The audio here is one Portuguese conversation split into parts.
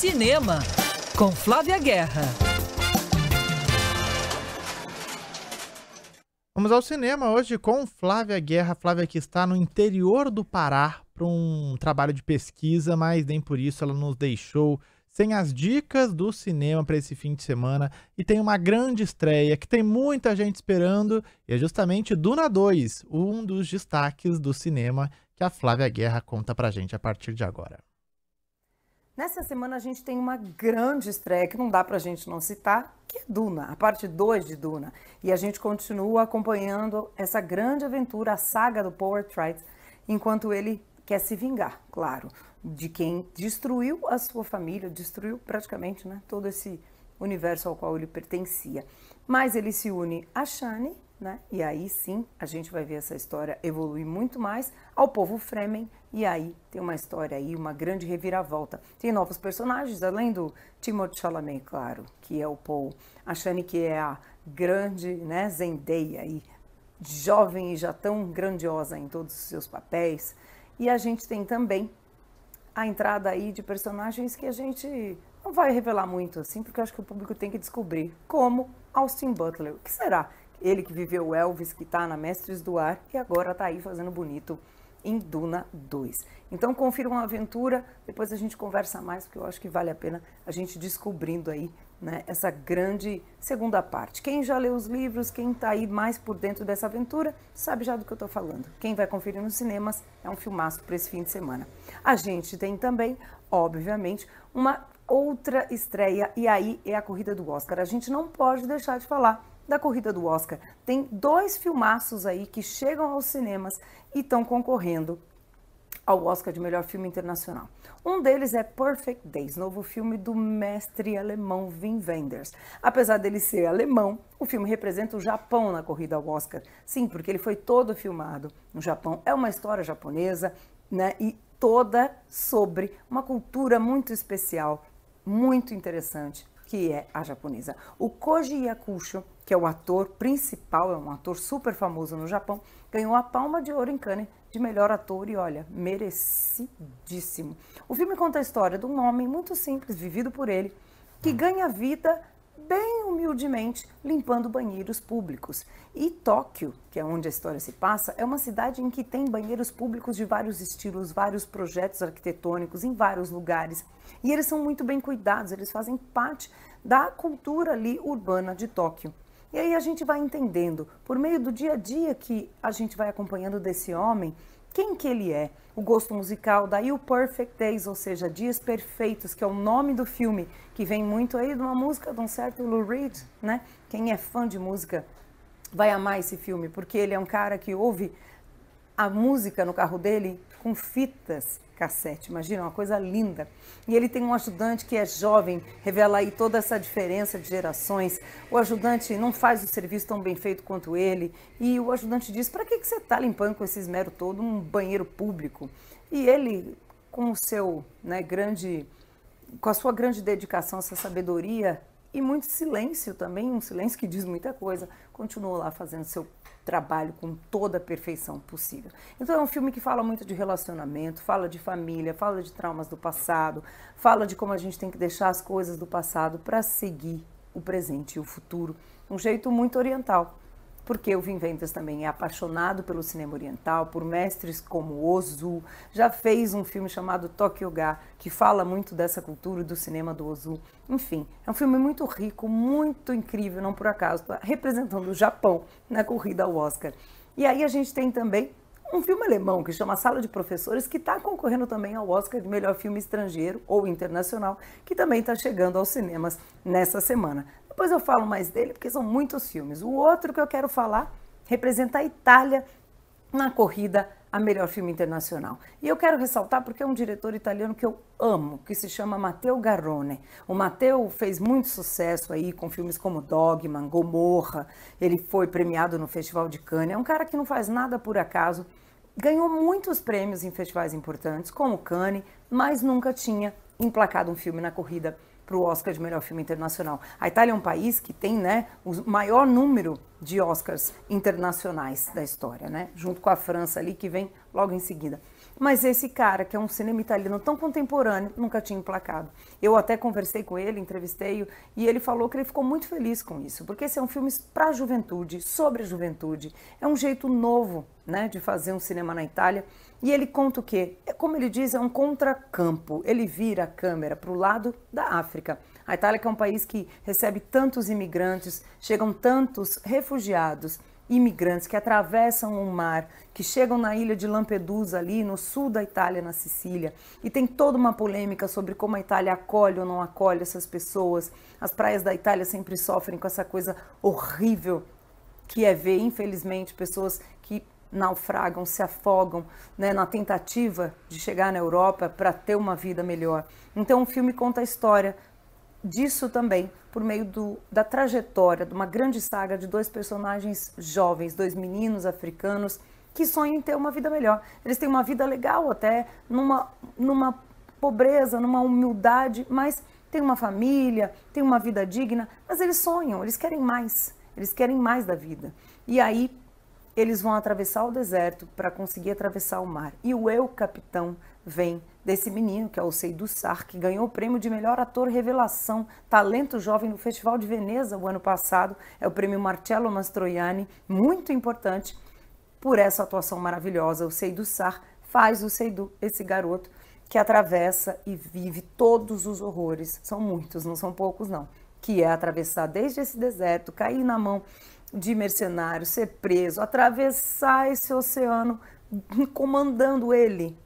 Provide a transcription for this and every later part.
Cinema, com Flávia Guerra. Vamos ao cinema hoje com Flávia Guerra. Flávia que está no interior do Pará para um trabalho de pesquisa, mas nem por isso ela nos deixou sem as dicas do cinema para esse fim de semana e tem uma grande estreia que tem muita gente esperando e é justamente Duna 2, um dos destaques do cinema que a Flávia Guerra conta para gente a partir de agora. Nessa semana a gente tem uma grande estreia que não dá para a gente não citar, que é Duna, a parte 2 de Duna. E a gente continua acompanhando essa grande aventura, a saga do Power Trites, enquanto ele quer se vingar, claro, de quem destruiu a sua família, destruiu praticamente né, todo esse universo ao qual ele pertencia. Mas ele se une a Shani, né? E aí sim a gente vai ver essa história evoluir muito mais ao povo Fremen. E aí tem uma história aí, uma grande reviravolta. Tem novos personagens, além do Timothée Chalamet, claro, que é o Paul, a Shani que é a grande né, Zendaya aí, jovem e já tão grandiosa em todos os seus papéis. E a gente tem também a entrada aí de personagens que a gente não vai revelar muito assim, porque eu acho que o público tem que descobrir, como Austin Butler. O que será ele que viveu o Elvis, que está na Mestres do Ar e agora está aí fazendo bonito em Duna 2. Então confira uma aventura, depois a gente conversa mais, porque eu acho que vale a pena a gente descobrindo aí né, essa grande segunda parte. Quem já leu os livros, quem está aí mais por dentro dessa aventura, sabe já do que eu estou falando. Quem vai conferir nos cinemas é um filmaço para esse fim de semana. A gente tem também, obviamente, uma outra estreia, e aí é a corrida do Oscar. A gente não pode deixar de falar da corrida do Oscar. Tem dois filmaços aí que chegam aos cinemas e estão concorrendo ao Oscar de melhor filme internacional. Um deles é Perfect Days, novo filme do mestre alemão Wim Wenders. Apesar dele ser alemão, o filme representa o Japão na corrida ao Oscar. Sim, porque ele foi todo filmado no Japão. É uma história japonesa, né? E toda sobre uma cultura muito especial, muito interessante, que é a japonesa. O Koji Yakusho que é o ator principal, é um ator super famoso no Japão, ganhou a Palma de Ouro em Cannes de melhor ator e olha, merecidíssimo. O filme conta a história de um homem muito simples, vivido por ele, que ganha vida bem humildemente limpando banheiros públicos. E Tóquio, que é onde a história se passa, é uma cidade em que tem banheiros públicos de vários estilos, vários projetos arquitetônicos em vários lugares. E eles são muito bem cuidados, eles fazem parte da cultura ali urbana de Tóquio. E aí a gente vai entendendo, por meio do dia a dia que a gente vai acompanhando desse homem, quem que ele é, o gosto musical, daí o Perfect Days, ou seja, Dias Perfeitos, que é o nome do filme, que vem muito aí de uma música de um certo Lou Reed, né? Quem é fã de música vai amar esse filme, porque ele é um cara que ouve a música no carro dele com fitas cassete. Imagina, uma coisa linda. E ele tem um ajudante que é jovem, revela aí toda essa diferença de gerações. O ajudante não faz o serviço tão bem feito quanto ele. E o ajudante diz: para que, que você está limpando com esse esmero todo um banheiro público? E ele, com o seu né, grande. Com a sua grande dedicação, essa sabedoria e muito silêncio também, um silêncio que diz muita coisa. Continuou lá fazendo seu trabalho com toda a perfeição possível. Então é um filme que fala muito de relacionamento, fala de família, fala de traumas do passado, fala de como a gente tem que deixar as coisas do passado para seguir o presente e o futuro, um jeito muito oriental porque o Vim Vendas também é apaixonado pelo cinema oriental, por mestres como Ozu. Já fez um filme chamado Tokyo Ga, que fala muito dessa cultura do cinema do Ozu. Enfim, é um filme muito rico, muito incrível, não por acaso, representando o Japão na corrida ao Oscar. E aí a gente tem também um filme alemão que chama Sala de Professores, que está concorrendo também ao Oscar de melhor filme estrangeiro ou internacional, que também está chegando aos cinemas nessa semana. Depois eu falo mais dele, porque são muitos filmes. O outro que eu quero falar representa a Itália na corrida a melhor filme internacional. E eu quero ressaltar porque é um diretor italiano que eu amo, que se chama Matteo Garrone. O Matteo fez muito sucesso aí com filmes como Dogman, Gomorra, ele foi premiado no Festival de Cannes. É um cara que não faz nada por acaso, ganhou muitos prêmios em festivais importantes, como Cannes, mas nunca tinha emplacado um filme na corrida para o Oscar de melhor filme internacional. A Itália é um país que tem né, o maior número de Oscars internacionais da história, né? junto com a França ali, que vem logo em seguida. Mas esse cara, que é um cinema italiano tão contemporâneo, nunca tinha emplacado. Eu até conversei com ele, entrevistei-o, e ele falou que ele ficou muito feliz com isso, porque esse é um filme para a juventude, sobre a juventude. É um jeito novo né, de fazer um cinema na Itália. E ele conta o quê? como ele diz, é um contracampo. Ele vira a câmera para o lado da África. A Itália, que é um país que recebe tantos imigrantes, chegam tantos refugiados, imigrantes que atravessam o mar, que chegam na ilha de Lampedusa, ali no sul da Itália, na Sicília. E tem toda uma polêmica sobre como a Itália acolhe ou não acolhe essas pessoas. As praias da Itália sempre sofrem com essa coisa horrível que é ver, infelizmente, pessoas que naufragam, se afogam né, na tentativa de chegar na Europa para ter uma vida melhor. Então o filme conta a história disso também por meio do, da trajetória de uma grande saga de dois personagens jovens, dois meninos africanos que sonham em ter uma vida melhor. Eles têm uma vida legal até numa numa pobreza, numa humildade, mas têm uma família, têm uma vida digna, mas eles sonham, eles querem mais, eles querem mais da vida. E aí eles vão atravessar o deserto para conseguir atravessar o mar. E o eu capitão vem desse menino, que é o Seidu Sar, que ganhou o prêmio de melhor ator revelação, talento jovem no Festival de Veneza o ano passado, é o prêmio Marcello Mastroianni, muito importante por essa atuação maravilhosa. O Seidu Sar faz o Seidu, esse garoto que atravessa e vive todos os horrores, são muitos, não são poucos não, que é atravessar desde esse deserto, cair na mão de mercenário, ser preso, atravessar esse oceano comandando ele,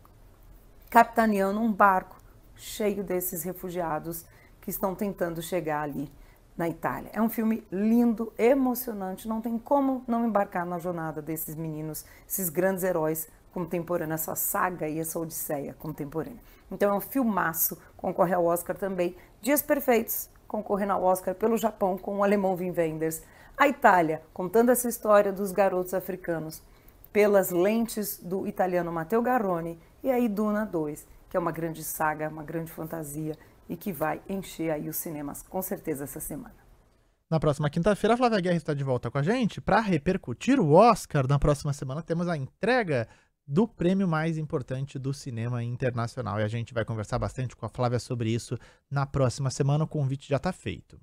capitaneando um barco cheio desses refugiados que estão tentando chegar ali na Itália. É um filme lindo, emocionante, não tem como não embarcar na jornada desses meninos, esses grandes heróis contemporâneos, essa saga e essa odisseia contemporânea. Então é um filmaço, concorre ao Oscar também. Dias Perfeitos, concorrendo ao Oscar pelo Japão com o alemão Wim Wenders. A Itália, contando essa história dos garotos africanos pelas lentes do italiano Matteo Garrone. E aí Duna 2, que é uma grande saga, uma grande fantasia e que vai encher aí os cinemas com certeza essa semana. Na próxima quinta-feira, a Flávia Guerra está de volta com a gente para repercutir o Oscar. Na próxima semana temos a entrega do prêmio mais importante do cinema internacional. E a gente vai conversar bastante com a Flávia sobre isso na próxima semana. O convite já está feito.